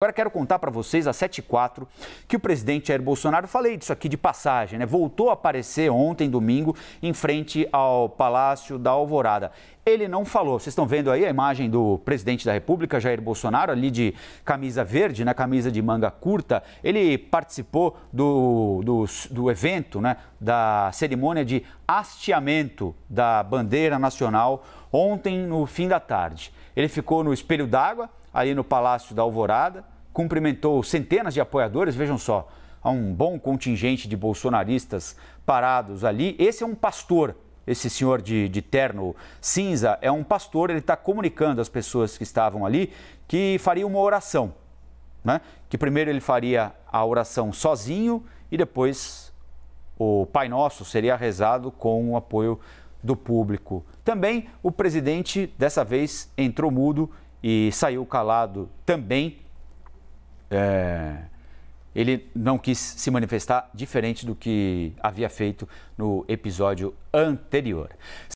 Agora quero contar para vocês, a 74, que o presidente Jair Bolsonaro, falei disso aqui de passagem, né? voltou a aparecer ontem, domingo, em frente ao Palácio da Alvorada. Ele não falou. Vocês estão vendo aí a imagem do presidente da República, Jair Bolsonaro, ali de camisa verde, na né? camisa de manga curta. Ele participou do, do, do evento, né? da cerimônia de hasteamento da bandeira nacional ontem no fim da tarde. Ele ficou no espelho d'água, ali no Palácio da Alvorada, cumprimentou centenas de apoiadores, vejam só, há um bom contingente de bolsonaristas parados ali. Esse é um pastor, esse senhor de, de terno cinza é um pastor, ele está comunicando às pessoas que estavam ali que faria uma oração. Né? Que primeiro ele faria a oração sozinho e depois o Pai Nosso seria rezado com o apoio do público. Também o presidente, dessa vez, entrou mudo e saiu calado também. É, ele não quis se manifestar diferente do que havia feito no episódio anterior.